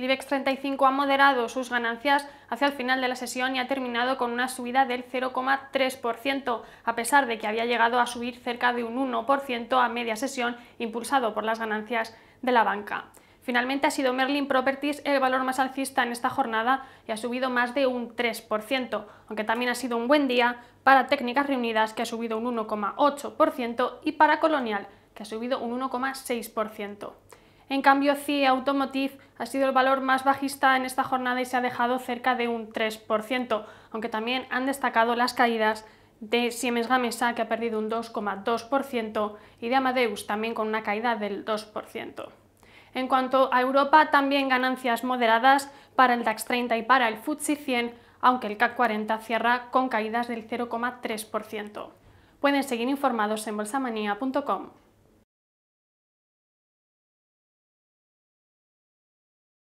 El IBEX 35 ha moderado sus ganancias hacia el final de la sesión y ha terminado con una subida del 0,3%, a pesar de que había llegado a subir cerca de un 1% a media sesión, impulsado por las ganancias de la banca. Finalmente ha sido Merlin Properties el valor más alcista en esta jornada y ha subido más de un 3%, aunque también ha sido un buen día para Técnicas Reunidas que ha subido un 1,8% y para Colonial que ha subido un 1,6%. En cambio, CIE Automotive ha sido el valor más bajista en esta jornada y se ha dejado cerca de un 3%, aunque también han destacado las caídas de Siemens Gamesa, que ha perdido un 2,2%, y de Amadeus, también con una caída del 2%. En cuanto a Europa, también ganancias moderadas para el DAX 30 y para el FTSE 100, aunque el CAC 40 cierra con caídas del 0,3%. Pueden seguir informados en bolsamanía.com.